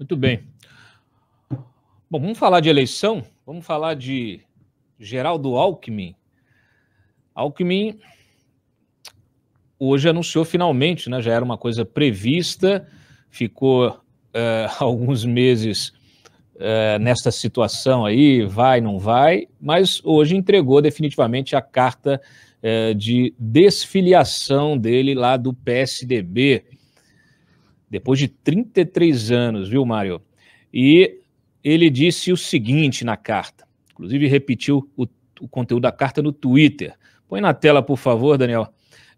Muito bem. Bom, vamos falar de eleição, vamos falar de Geraldo Alckmin. Alckmin hoje anunciou finalmente, né, já era uma coisa prevista, ficou uh, alguns meses uh, nesta situação aí, vai, não vai, mas hoje entregou definitivamente a carta uh, de desfiliação dele lá do PSDB depois de 33 anos, viu, Mário? E ele disse o seguinte na carta, inclusive repetiu o, o conteúdo da carta no Twitter. Põe na tela, por favor, Daniel.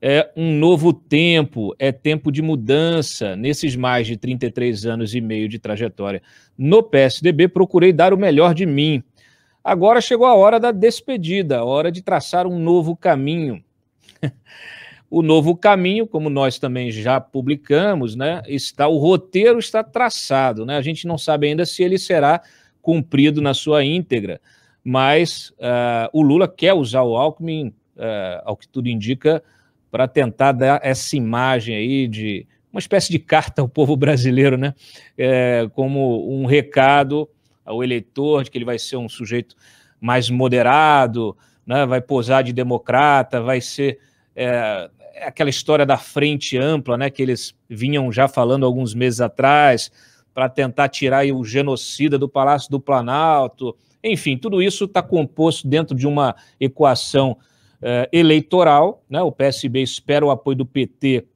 É um novo tempo, é tempo de mudança. Nesses mais de 33 anos e meio de trajetória no PSDB, procurei dar o melhor de mim. Agora chegou a hora da despedida, a hora de traçar um novo caminho. o novo caminho, como nós também já publicamos, né, está o roteiro está traçado, né? A gente não sabe ainda se ele será cumprido na sua íntegra, mas uh, o Lula quer usar o Alckmin, uh, ao que tudo indica, para tentar dar essa imagem aí de uma espécie de carta ao povo brasileiro, né? É, como um recado ao eleitor de que ele vai ser um sujeito mais moderado, né? vai posar de democrata, vai ser é, é aquela história da frente ampla, né, que eles vinham já falando alguns meses atrás, para tentar tirar o genocida do Palácio do Planalto. Enfim, tudo isso está composto dentro de uma equação eh, eleitoral. Né? O PSB espera o apoio do PT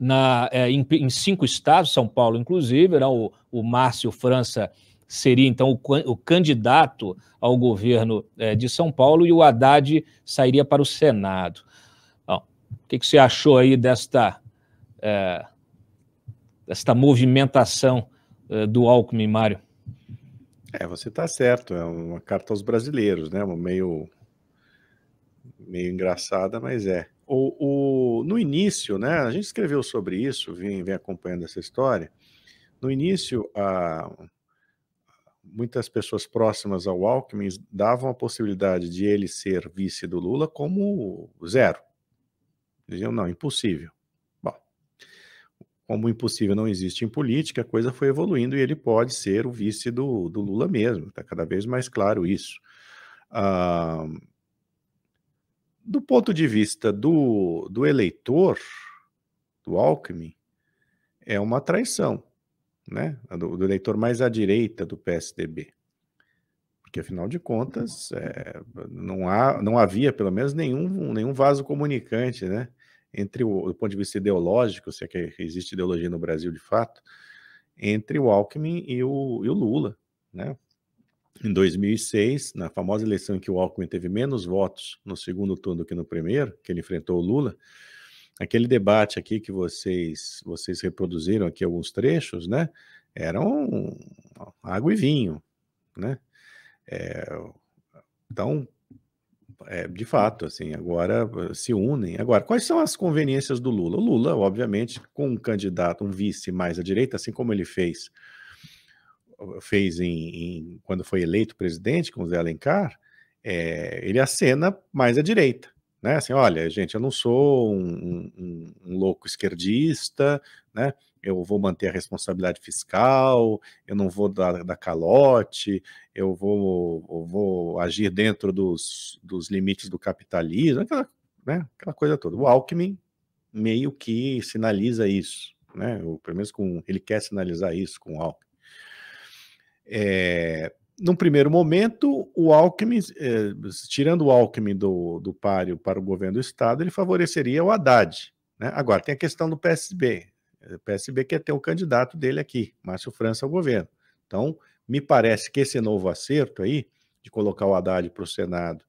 na, eh, em, em, cinco estados, São Paulo, inclusive. Né? O, o Márcio França seria, então, o, o candidato ao governo eh, de São Paulo e o Haddad sairia para o Senado. O que, que você achou aí desta, é, desta movimentação é, do Alckmin, Mário? É, você está certo, é uma carta aos brasileiros, né? Uma meio, meio engraçada, mas é. O, o, no início, né, a gente escreveu sobre isso, vem, vem acompanhando essa história. No início, a, muitas pessoas próximas ao Alckmin davam a possibilidade de ele ser vice do Lula como zero, Diziam, não, impossível. Bom, como impossível não existe em política, a coisa foi evoluindo e ele pode ser o vice do, do Lula mesmo. Está cada vez mais claro isso. Ah, do ponto de vista do, do eleitor, do Alckmin, é uma traição, né? Do, do eleitor mais à direita do PSDB porque afinal de contas é, não, há, não havia pelo menos nenhum, nenhum vaso comunicante, né? Entre o do ponto de vista ideológico, se é que existe ideologia no Brasil de fato, entre o Alckmin e o, e o Lula, né? Em 2006, na famosa eleição em que o Alckmin teve menos votos no segundo turno do que no primeiro, que ele enfrentou o Lula, aquele debate aqui que vocês vocês reproduziram aqui alguns trechos, né? Eram água e vinho, né? É, então, é, de fato, assim, agora eh, se unem. Agora, quais são as conveniências do Lula? O Lula, obviamente, com um candidato, um vice mais à direita, assim como ele fez fez em, em quando foi eleito presidente com Zé Alencar, é, ele acena mais à direita. Né? Assim, olha, gente, eu não sou um, um, um louco esquerdista, né? eu vou manter a responsabilidade fiscal, eu não vou dar, dar calote, eu vou, eu vou agir dentro dos, dos limites do capitalismo, aquela, né, aquela coisa toda. O Alckmin meio que sinaliza isso, né? pelo menos com, ele quer sinalizar isso com o Alckmin. É, num primeiro momento, o Alckmin, é, tirando o Alckmin do, do páreo para o governo do Estado, ele favoreceria o Haddad. Né? Agora, tem a questão do PSB. O eh, PSB quer é ter o candidato dele aqui, Márcio França, ao governo. Então, me parece que esse novo acerto aí, de colocar o Haddad para o Senado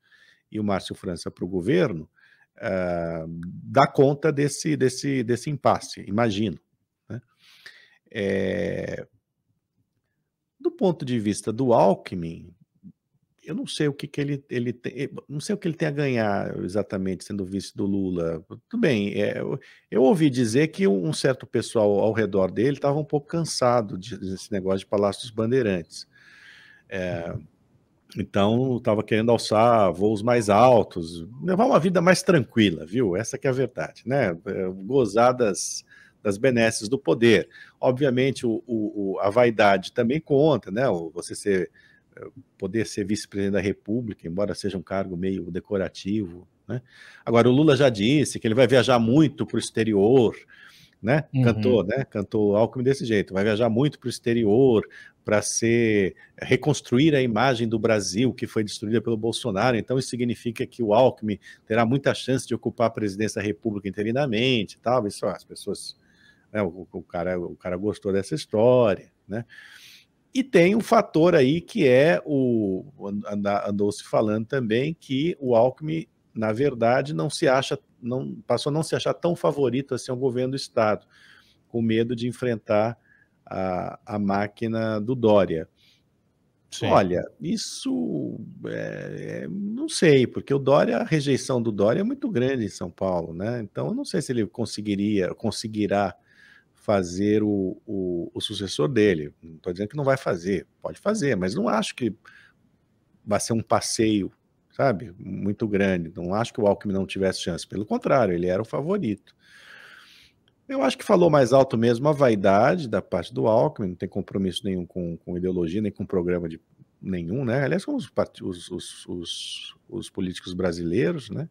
e o Márcio França para o governo, uh, dá conta desse, desse, desse impasse, imagino. Né? É... Do ponto de vista do Alckmin, eu não sei o que, que ele, ele tem, eh, não sei o que ele tem a ganhar exatamente sendo vice do Lula. Tudo bem, é, eu, eu, ouvi dizer que um certo pessoal ao redor dele estava um pouco cansado desse negócio de palácios Bandeirantes. É, uhum. então estava querendo alçar voos mais altos, levar uma vida mais tranquila, viu? Essa que é a verdade, né? É, Gozadas das benesses do poder. Obviamente, o, o, a vaidade também conta, né? Você ser poder ser vice-presidente da República, embora seja um cargo meio decorativo. Né? Agora, o Lula já disse que ele vai viajar muito para o exterior, né? Uhum. Cantou, né? Cantou Alckmin desse jeito, vai viajar muito para o exterior para ser reconstruir a imagem do Brasil que foi destruída pelo Bolsonaro. Então isso significa que o Alckmin terá muita chance de ocupar a presidência da República interinamente, talvez. as pessoas, né? o, o, cara, o cara gostou dessa história, né? E tem um fator aí que é o. Andou se falando também que o Alckmin, na verdade, não se acha, não passou a não se achar tão favorito assim ao governo do Estado, com medo de enfrentar a, a máquina do Dória. Sim. Olha, isso é, é, não sei, porque o Dória, a rejeição do Dória é muito grande em São Paulo, né? Então eu não sei se ele conseguiria, conseguirá fazer o, o, o sucessor dele. Não estou dizendo que não vai fazer, pode fazer, mas não acho que vai ser um passeio, sabe, muito grande. Não acho que o Alckmin não tivesse chance. Pelo contrário, ele era o favorito. Eu acho que falou mais alto mesmo a vaidade da parte do Alckmin, não tem compromisso nenhum com, com ideologia, nem com programa de nenhum, né? Aliás, com os, os, os, os políticos brasileiros, né?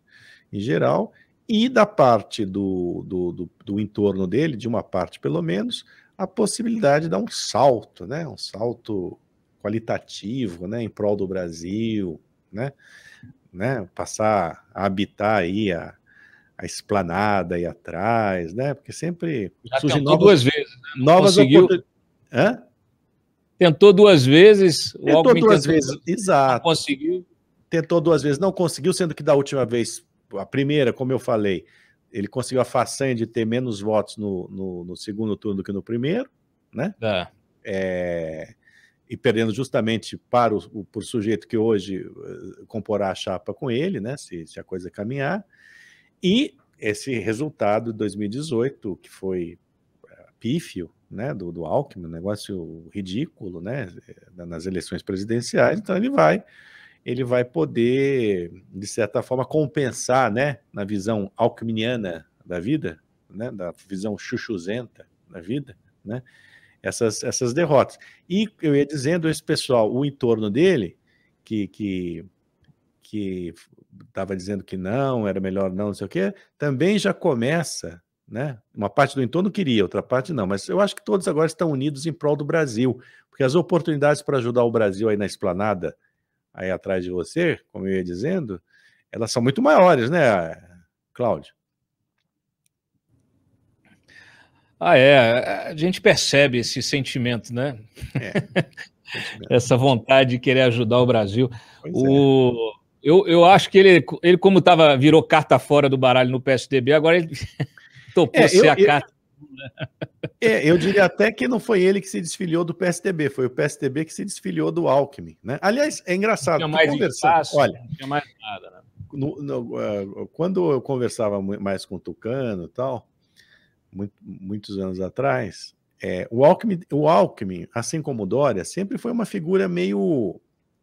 Em geral, e da parte do, do, do, do entorno dele, de uma parte pelo menos, a possibilidade de dar um salto, né? um salto qualitativo né? em prol do Brasil, né? Né? passar a habitar aí a, a esplanada aí atrás, né? porque sempre Já novas, duas vezes, né? novas conseguiu... Hã? Tentou duas vezes. Tentou duas tentou... vezes, exato. Não conseguiu. Tentou duas vezes, não conseguiu, sendo que da última vez a primeira, como eu falei, ele conseguiu a façanha de ter menos votos no, no, no segundo turno do que no primeiro, né? É. É, e perdendo justamente para o, o por sujeito que hoje eh, comporá a chapa com ele, né? Se, se a coisa caminhar. E esse resultado de 2018, que foi eh, pífio, né, do, do Alckmin, um negócio ridículo, né, eh, nas eleições presidenciais, então ele vai ele vai poder, de certa forma, compensar, né, na visão alquimiana da vida, né, da visão chuchuzenta da vida, né, essas, essas derrotas. E eu ia dizendo, esse pessoal, o entorno dele, que, que que estava dizendo que não, era melhor não, não sei o quê, também já começa, né? Uma parte do entorno queria, outra parte não, mas eu acho que todos agora estão unidos em prol do Brasil, porque as oportunidades para ajudar o Brasil aí na esplanada aí atrás de você, como eu ia dizendo, elas são muito maiores, né, Cláudio? Ah, é. A gente percebe esse sentimento, né? É. Essa vontade de querer ajudar o Brasil. É. o... É. Eu, eu acho que ele, ele como tava, virou carta fora do baralho no PSDB, agora ele topou é, ser eu, a carta é, eu diria até que não foi ele que se desfiliou do PSDB, foi o PSDB que se desfiliou do Alckmin. Né? Aliás, é engraçado. Não tinha mais espaço, olha, não tinha mais nada. Né? No, no, eh, quando eu conversava mais com o Tucano e tal, muito, muitos anos atrás, é, o, Alckmin, o Alckmin, assim como o Dória, sempre foi uma figura meio,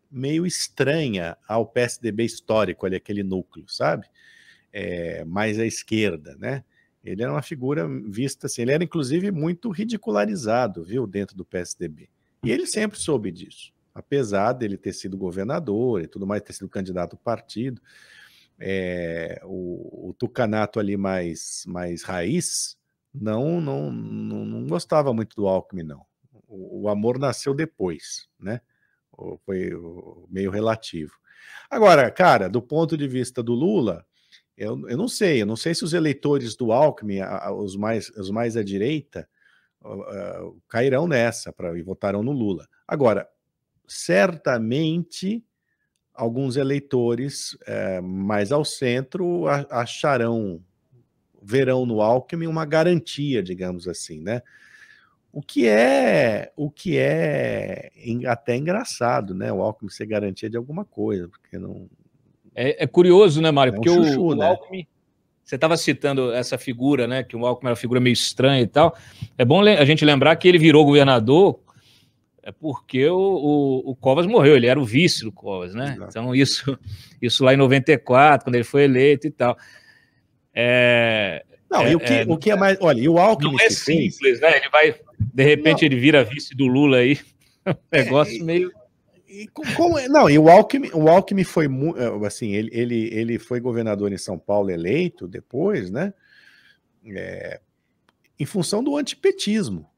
meio estranha ao PSDB histórico, ali, aquele núcleo, sabe? É, mais à esquerda, né? Ele era uma figura vista assim, ele era inclusive muito ridicularizado, viu, dentro do PSDB. E ele sempre soube disso, apesar dele ter sido governador e tudo mais, ter sido candidato ao partido. É, o, o, tucanato ali mais, mais raiz não, não, não, não gostava muito do Alckmin, não. O, o amor nasceu depois, né? Foi meio relativo. Agora, cara, do ponto de vista do Lula, eu, eu não sei, eu não sei se os eleitores do Alckmin, a, a, os, mais, os mais à direita, cairão nessa pra, e votarão no Lula. Agora, certamente alguns eleitores é, mais ao centro acharão, verão no Alckmin uma garantia, digamos assim, né? O que é, o que é até engraçado, né? O Alckmin ser garantia de alguma coisa, porque não, é, é curioso, né, Mário? É porque um chuchu, o, o né? Alckmin, você estava citando essa figura, né? Que o Alckmin era uma figura meio estranha e tal. É bom a gente lembrar que ele virou governador é porque o, o, o, Covas morreu, ele era o vice do Covas, né? Exato. Então, isso, isso lá em 94, quando ele foi eleito e tal. É, não, é, e o é, que é, o que é mais. Olha, e o Alckmin. Não é simples, fez... né? Ele vai. De repente, não. ele vira vice do Lula aí. É um negócio meio. E não, e o Alckmin, o Alckmin foi é, assim, ele, ele, ele foi governador em São Paulo eleito depois, né? É, em função do antipetismo.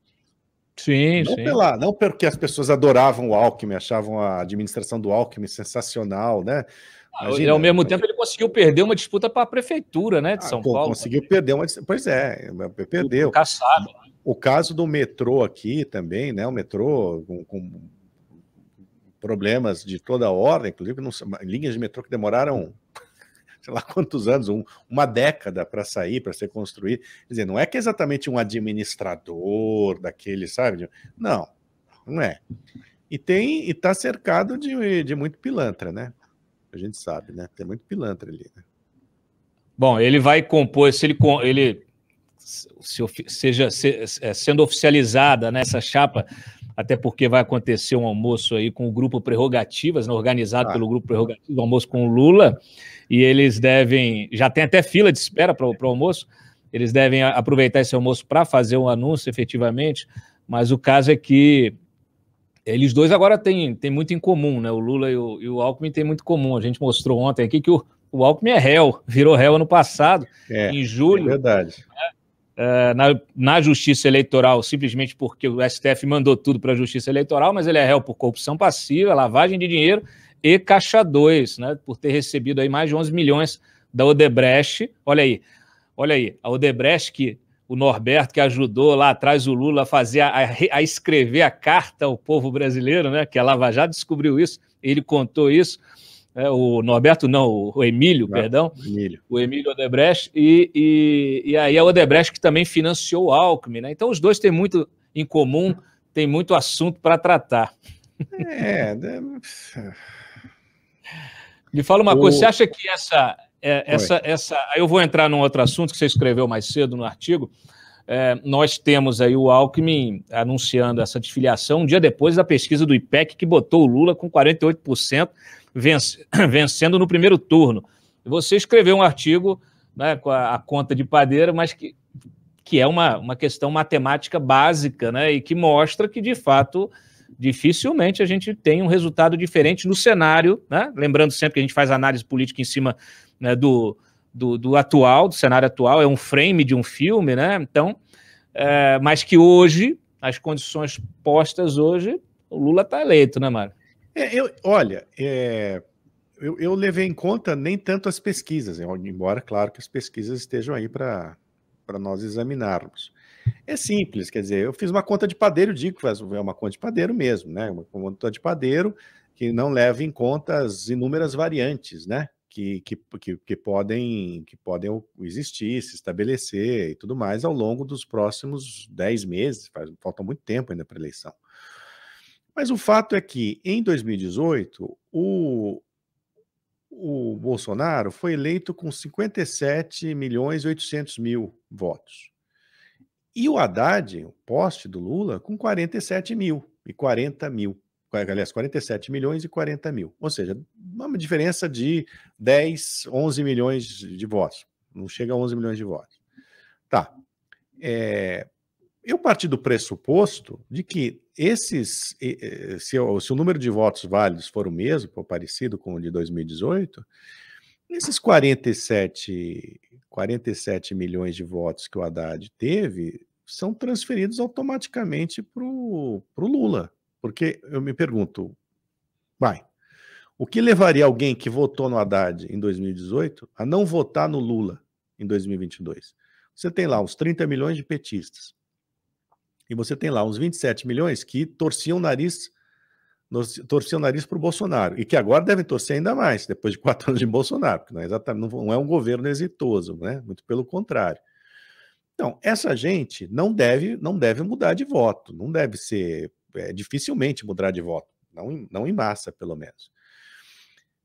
Sim, não sim. Pela, não porque as pessoas adoravam o Alckmin, achavam a administração do Alckmin sensacional, né? Ah, Imagina, ao mesmo tempo, ele conseguiu perder uma disputa para a prefeitura, né, de ah, São ah, Paulo. Conseguiu perder uma, pois é, perdeu. Caçado. O caso do metrô aqui também, né? O metrô com, com problemas de toda ordem, inclusive não, linhas de metrô que demoraram hum. sei lá quantos anos, um, uma década para sair, para ser construído. Quer dizer, não é que é exatamente um administrador daquele, sabe? Não, não é. E tem e está cercado de, de muito pilantra, né? A gente sabe, né? Tem muito pilantra ali. Né? Bom, ele vai compor, se ele, ele se, seja se, é, sendo oficializada nessa né, chapa, até porque vai acontecer um almoço aí com o Grupo Prerrogativas, né, organizado ah. pelo Grupo Prerrogativas, um almoço com o Lula, e eles devem, já tem até fila de espera para o almoço, eles devem aproveitar esse almoço para fazer um anúncio efetivamente, mas o caso é que eles dois agora têm, têm muito em comum, né? O Lula e o, e o Alckmin têm muito em comum. A gente mostrou ontem aqui que o, o Alckmin é réu, virou réu ano passado, é, em julho. É verdade. Né? uh, na, na, justiça eleitoral simplesmente porque o STF mandou tudo para a justiça eleitoral, mas ele é réu por corrupção passiva, lavagem de dinheiro e Caixa 2, né, por ter recebido aí mais de 11 milhões da Odebrecht. Olha aí, olha aí, a Odebrecht que o Norberto que ajudou lá atrás o Lula a fazer a, a escrever a carta ao povo brasileiro, né? Que a Lava já descobriu isso, ele contou isso é, o Norberto não, o Emílio, não, perdão, Emílio. o Emílio Odebrecht, e, e, e, aí a Odebrecht que também financiou o Alckmin, né? Então os dois têm muito em comum, tem muito assunto para tratar. É, né? me fala uma o... coisa, você acha que essa, é, essa, essa, aí eu vou entrar num outro assunto que você escreveu mais cedo no artigo, é, nós temos aí o Alckmin anunciando essa desfiliação um dia depois da pesquisa do IPEC que botou o Lula com 48%, vencendo no primeiro turno. Você escreveu um artigo né, com a, a conta de padeira, mas que, que é uma, uma questão matemática básica, né, e que mostra que, de fato, dificilmente a gente tem um resultado diferente no cenário, né? Lembrando sempre que a gente faz análise política em cima né, do, do, do, atual, do cenário atual, é um frame de um filme, né? Então, é, mas que hoje, as condições postas hoje, o Lula está eleito, né, Mário? É, eu, olha, é, eu, eu, levei em conta nem tanto as pesquisas, embora, claro, que as pesquisas estejam aí para nós examinarmos. É simples, quer dizer, eu fiz uma conta de padeiro, digo que é uma conta de padeiro mesmo, né? Uma conta de padeiro que não leva em conta as inúmeras variantes, né? Que, que, que, que podem, que podem existir, se estabelecer e tudo mais ao longo dos próximos 10 meses, faz, falta muito tempo ainda para a eleição. Mas o fato é que, em 2018, o, o Bolsonaro foi eleito com 57 milhões e 800 mil votos. E o Haddad, o poste do Lula, com 47 mil e 40 mil. Aliás, 47 milhões e 40 mil. Ou seja, uma diferença de 10, 11 milhões de votos. Não chega a 11 milhões de votos. Tá. É, eu parti do pressuposto de que esses, se, o, se o número de votos válidos for o mesmo, for parecido com o de 2018, esses 47, 47 milhões de votos que o Haddad teve são transferidos automaticamente para o Lula. Porque eu me pergunto, vai, o que levaria alguém que votou no Haddad em 2018 a não votar no Lula em 2022? Você tem lá uns 30 milhões de petistas. E você tem lá uns 27 milhões que torciam o nariz torciam o nariz para o Bolsonaro, e que agora devem torcer ainda mais, depois de quatro anos de Bolsonaro, porque não é, exatamente, não é um governo exitoso, né? muito pelo contrário. Então, essa gente não deve, não deve mudar de voto, não deve ser, é, dificilmente mudar de voto, não, não em massa, pelo menos.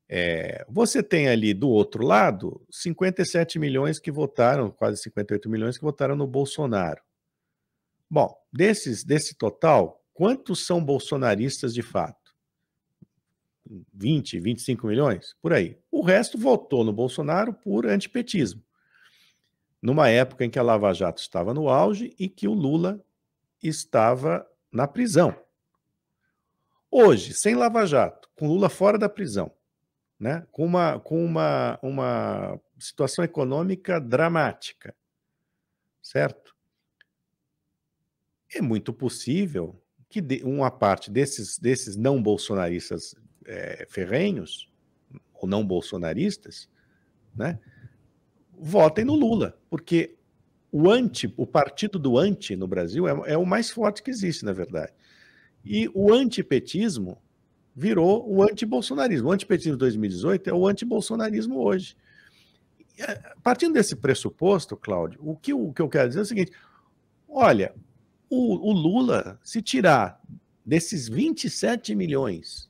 É, você tem ali do outro lado 57 milhões que votaram, quase 58 milhões que votaram no Bolsonaro. Bom, desses, desse total, quantos são bolsonaristas de fato? 20, 25 milhões? Por aí. O resto votou no Bolsonaro por antipetismo. Numa época em que a Lava Jato estava no auge e que o Lula estava na prisão. Hoje, sem Lava Jato, com Lula fora da prisão, né? com, uma, com uma, uma situação econômica dramática, certo? é muito possível que uma parte desses, desses não bolsonaristas é, ferrenhos, ou não bolsonaristas, né, votem no Lula, porque o anti, o partido do anti no Brasil é, é o mais forte que existe, na verdade. E o antipetismo virou o antibolsonarismo. O antipetismo de 2018 é o antibolsonarismo hoje. Eh, partindo desse pressuposto, Cláudio, o que, o que eu quero dizer é o seguinte: olha, o, o Lula, se tirar desses 27 milhões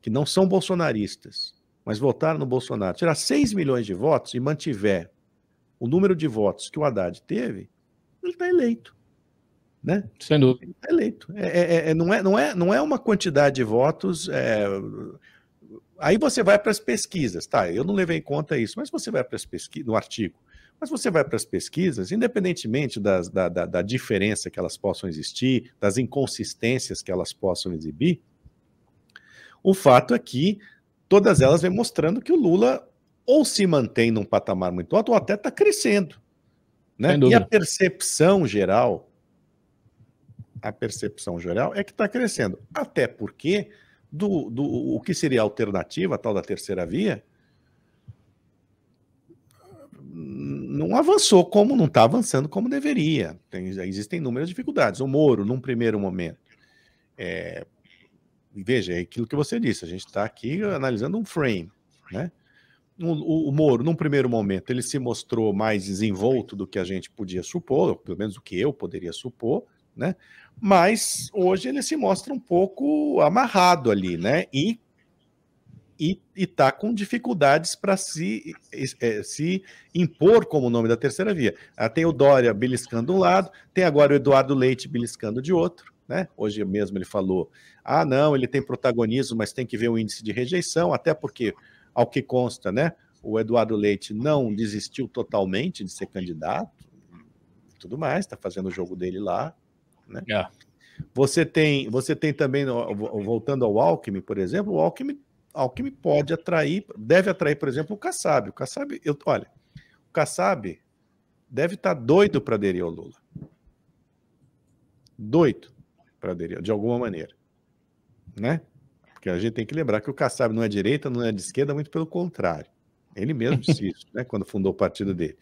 que não são bolsonaristas, mas votaram no Bolsonaro, tirar 6 milhões de votos e mantiver o número de votos que o Haddad teve, ele está eleito. Né? Sem dúvida. Ele está eleito. É, é, é, é, não, é, não, é, não é uma quantidade de votos. É... Aí você vai para as pesquisas, tá? Eu não levei em conta isso, mas você vai para as pesquisas, no artigo. Mas você vai para as pesquisas, independentemente das, da, da, da diferença que elas possam existir, das inconsistências que elas possam exibir, o fato é que todas elas vêm mostrando que o Lula ou se mantém num patamar muito alto ou até está crescendo. Né? E a percepção geral, a percepção geral é que está crescendo. Até porque do, do, o que seria a alternativa, a tal da terceira via, não avançou como não está avançando como deveria. Tem, existem inúmeras dificuldades. O Moro, num primeiro momento, é, veja, é aquilo que você disse, a gente está aqui analisando um frame, né? O, o, Moro, num primeiro momento, ele se mostrou mais desenvolto do que a gente podia supor, pelo menos o que eu poderia supor, né? Mas hoje ele se mostra um pouco amarrado ali, né? E e está com dificuldades para se, é, se impor como nome da terceira via. Ah, tem o Dória beliscando um lado, tem agora o Eduardo Leite beliscando de outro. Né? Hoje mesmo ele falou: ah, não, ele tem protagonismo, mas tem que ver o índice de rejeição, até porque, ao que consta, né, o Eduardo Leite não desistiu totalmente de ser candidato, tudo mais, está fazendo o jogo dele lá. Né? É. Você tem, você tem também, voltando ao Alckmin, por exemplo, o Alckmin Alckmin pode atrair, deve atrair, por exemplo, o Kassab. O Kassab, eu, olha, o Kassab deve estar tá doido para aderir ao Lula. Doido para aderir, de alguma maneira. Né? Porque a gente tem que lembrar que o Kassab não é direita, não é de esquerda, muito pelo contrário. Ele mesmo disse isso, né, quando fundou o partido dele.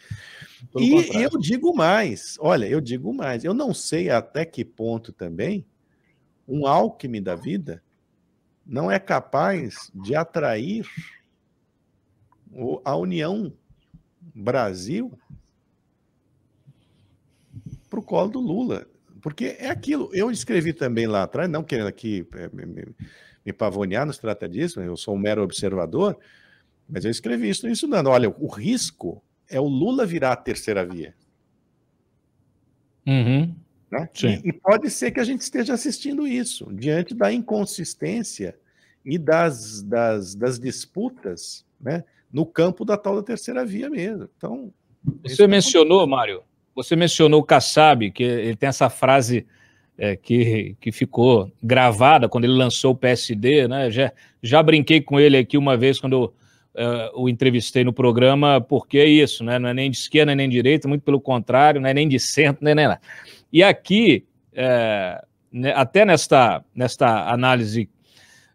e contrário. eu digo mais, olha, eu digo mais, eu não sei até que ponto também um Alckmin da vida não é capaz de atrair a União Brasil para o colo do Lula. Porque é aquilo, eu escrevi também lá atrás, não querendo aqui é, me, me pavonear, não se trata disso, eu sou um mero observador, mas eu escrevi isso Isso dando. Olha, o risco é o Lula virar a terceira via. Uhum. Né? E, e, pode ser que a gente esteja assistindo isso, diante da inconsistência e das, das, das disputas né, no campo da tal da terceira via mesmo. Então, você mencionou, é Mário, você mencionou o Kassab, que ele tem essa frase é, que, que ficou gravada quando ele lançou o PSD, né? Já, já brinquei com ele aqui uma vez quando é, o entrevistei no programa, porque é isso, né? não é nem de esquerda nem de direita, muito pelo contrário, não é nem de centro, é nem nada. E aqui, é, né, até nesta, nesta análise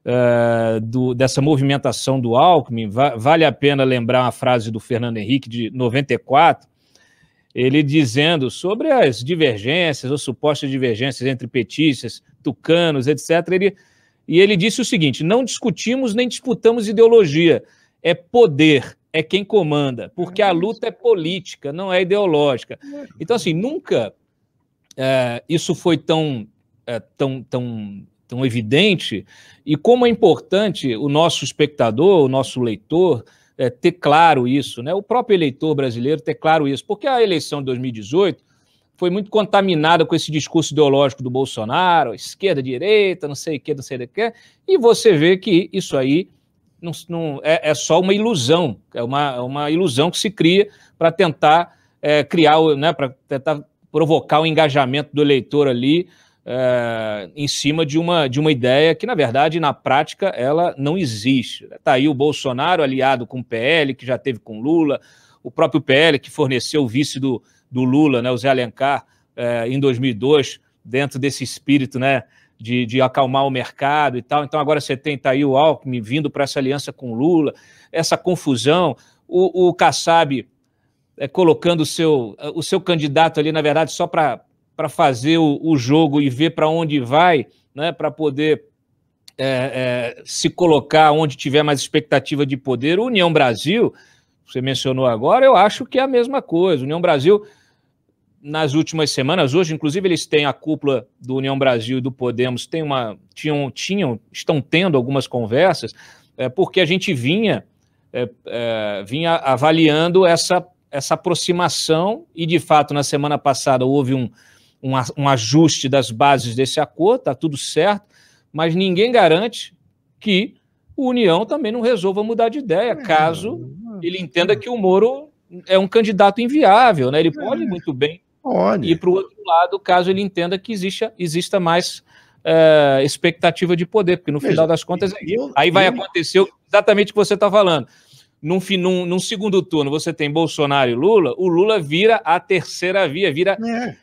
é, do, dessa movimentação do Alckmin, va vale a pena lembrar uma frase do Fernando Henrique de 94, ele dizendo sobre as divergências, ou supostas divergências entre petistas, tucanos, etc. Ele, e ele disse o seguinte: não discutimos nem disputamos ideologia, é poder. É quem comanda, porque a é luta é política, não é ideológica. Então, assim, nunca é, isso foi tão, é, tão, tão, tão evidente e como é importante o nosso espectador, o nosso leitor, é, ter claro isso, né? o próprio eleitor brasileiro ter claro isso, porque a eleição de 2018 foi muito contaminada com esse discurso ideológico do Bolsonaro, esquerda, direita, não sei o que, não sei o que, e você vê que isso aí não, não é, é, só uma ilusão, é uma, uma ilusão que se cria para tentar é, criar, né, para tentar provocar o um engajamento do eleitor ali é, em cima de uma, de uma ideia que, na verdade, na prática, ela não existe. Está aí o Bolsonaro aliado com o PL, que já teve com Lula, o próprio PL, que forneceu o vice do, do Lula, né, o Zé Alencar, é, em 2002, dentro desse espírito né, de, de, acalmar o mercado e tal. Então, agora você tem tá aí o Alckmin vindo para essa aliança com Lula, essa confusão. O, o Kassab é, colocando o seu, é, o seu candidato ali, na verdade, só para fazer o, o, jogo e ver para onde vai, né, para poder é, é, se colocar onde tiver mais expectativa de poder. O União Brasil, você mencionou agora, eu acho que é a mesma coisa. União Brasil, nas últimas semanas, hoje, inclusive, eles têm a cúpula do União Brasil e do Podemos, tem uma, tinham, tinham, estão tendo algumas conversas, é, porque a gente vinha, é, é, vinha avaliando essa essa aproximação, e de fato, na semana passada houve um, um, um ajuste das bases desse acordo, está tudo certo, mas ninguém garante que o União também não resolva mudar de ideia, é, caso é. ele entenda que o Moro é um candidato inviável, né? Ele pode é. muito bem ir para o outro lado, caso ele entenda que exista, exista mais é, expectativa de poder, porque no Veja, final das contas eu, aí vai eu, acontecer exatamente o que você está falando num, num, num, segundo turno você tem Bolsonaro e Lula, o Lula vira a terceira via, vira é. é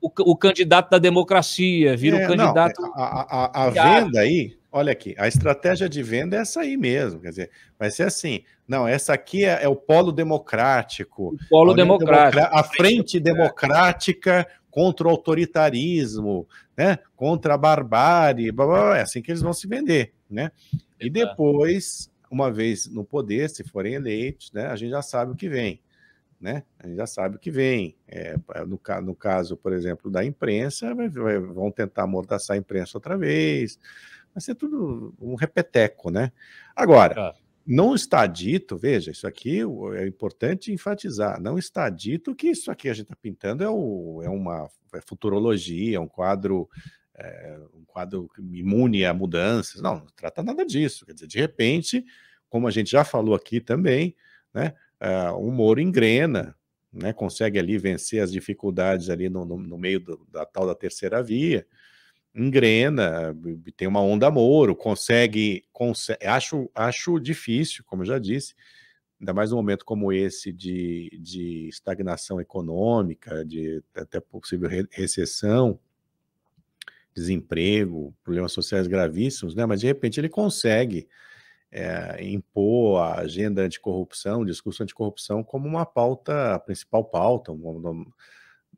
o, o, candidato da democracia, vira é, o candidato. Não, é, a, a, a venda aí, olha aqui, a estratégia de venda é essa aí mesmo, quer dizer, vai ser assim, não, essa aqui é, é o polo democrático. O polo a democrático. Democr a frente democrática contra o autoritarismo, né, contra a barbárie, blá, blá, blá, é assim que eles vão se vender, né? E depois uma vez no poder, se forem eleitos, né, a gente já sabe o que vem. Né? A gente já sabe o que vem. É, é no, no, caso, por exemplo, da imprensa, vai, vai, vão tentar amordaçar a imprensa outra vez. Vai ser tudo um repeteco, né? Agora, é. não está dito, veja, isso aqui é importante enfatizar, não está dito que isso aqui a gente está pintando é, o, é uma é futurologia, é um quadro é, um quadro imune a mudanças. Não, não trata nada disso. Quer dizer, de repente, como a gente já falou aqui também, né, uh, o Moro engrena, né, consegue ali vencer as dificuldades ali no, no, no meio do, da tal da terceira via, engrena, tem uma onda moro, consegue, consegue acho, acho difícil, como eu já disse, ainda mais num momento como esse de, de estagnação econômica, de até possível re recessão, desemprego, problemas sociais gravíssimos, né? mas de repente ele consegue é, impor a agenda anticorrupção, o discurso anticorrupção, como uma pauta, a principal pauta uma,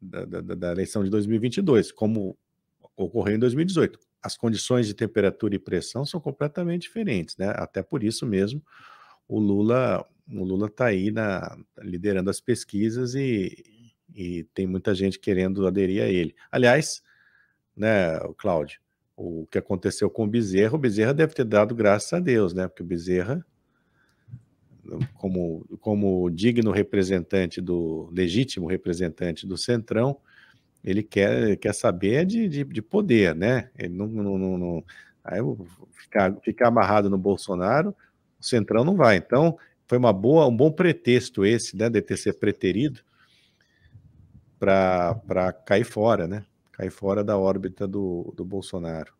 da, da, da eleição de 2022, como ocorreu em 2018. As condições de temperatura e pressão são completamente diferentes, né? Até por isso mesmo, o Lula o Lula está aí na, liderando as pesquisas e, e tem muita gente querendo aderir a ele. Aliás, né, Cláudio? O que aconteceu com o Bezerra, o Bezerra deve ter dado graças a Deus, né? Porque o Bezerra, como, como digno representante do, legítimo representante do Centrão, ele quer, quer saber de, de, de poder, né? Ele não, não, não, não aí ficar, ficar amarrado no Bolsonaro, o Centrão não vai. Então, foi uma boa, um bom pretexto esse, né, de ter ser preterido para cair fora, né? Cai fora da órbita do, do Bolsonaro.